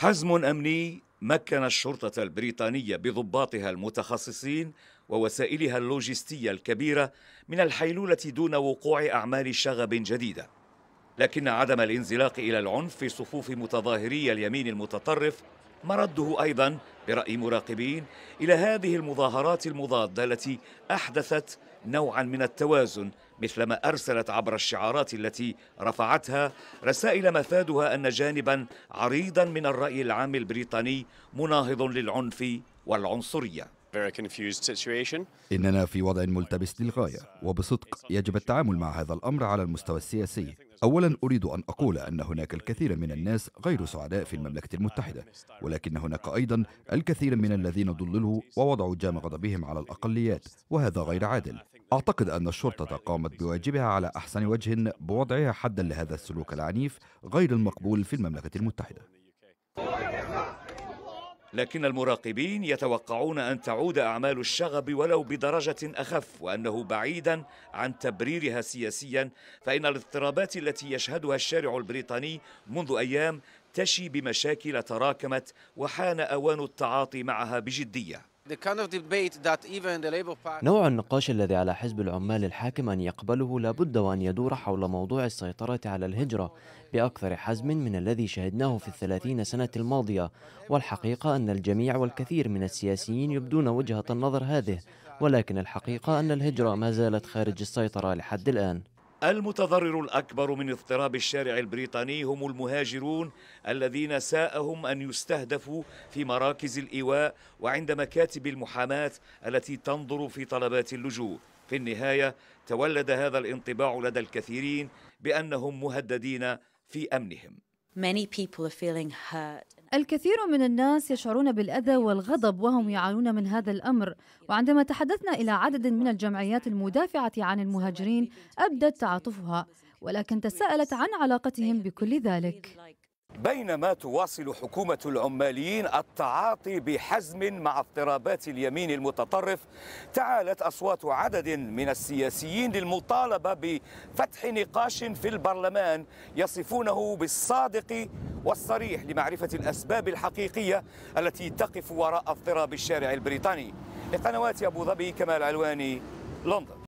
حزم أمني مكن الشرطة البريطانية بضباطها المتخصصين ووسائلها اللوجستية الكبيرة من الحيلولة دون وقوع أعمال شغب جديدة لكن عدم الانزلاق إلى العنف في صفوف متظاهري اليمين المتطرف مرده أيضا برأي مراقبين إلى هذه المظاهرات المضادة التي أحدثت نوعا من التوازن مثلما أرسلت عبر الشعارات التي رفعتها رسائل مفادها أن جانبا عريضا من الرأي العام البريطاني مناهض للعنف والعنصريه إننا في وضع ملتبس للغاية وبصدق يجب التعامل مع هذا الأمر على المستوى السياسي أولا أريد أن أقول أن هناك الكثير من الناس غير سعداء في المملكة المتحدة ولكن هناك أيضا الكثير من الذين ضللوا ووضعوا جام غضبهم على الأقليات وهذا غير عادل أعتقد أن الشرطة قامت بواجبها على أحسن وجه بوضعها حدا لهذا السلوك العنيف غير المقبول في المملكة المتحدة لكن المراقبين يتوقعون أن تعود أعمال الشغب ولو بدرجة أخف وأنه بعيدا عن تبريرها سياسيا فإن الاضطرابات التي يشهدها الشارع البريطاني منذ أيام تشي بمشاكل تراكمت وحان أوان التعاطي معها بجدية نوع النقاش الذي على حزب العمال الحاكم أن يقبله لابد وأن يدور حول موضوع السيطرة على الهجرة بأكثر حزم من الذي شهدناه في الثلاثين سنة الماضية والحقيقة أن الجميع والكثير من السياسيين يبدون وجهة النظر هذه ولكن الحقيقة أن الهجرة ما زالت خارج السيطرة لحد الآن المتضرر الأكبر من اضطراب الشارع البريطاني هم المهاجرون الذين ساءهم أن يستهدفوا في مراكز الإيواء وعند مكاتب المحاماة التي تنظر في طلبات اللجوء في النهاية تولد هذا الانطباع لدى الكثيرين بأنهم مهددين في أمنهم الكثير من الناس يشعرون بالأذى والغضب وهم يعانون من هذا الأمر وعندما تحدثنا إلى عدد من الجمعيات المدافعة عن المهاجرين أبدت تعاطفها ولكن تساءلت عن علاقتهم بكل ذلك بينما تواصل حكومة العماليين التعاطي بحزم مع اضطرابات اليمين المتطرف تعالت أصوات عدد من السياسيين للمطالبة بفتح نقاش في البرلمان يصفونه بالصادق والصريح لمعرفة الأسباب الحقيقية التي تقف وراء اضطراب الشارع البريطاني لقنوات أبو ظبي كمال علواني لندن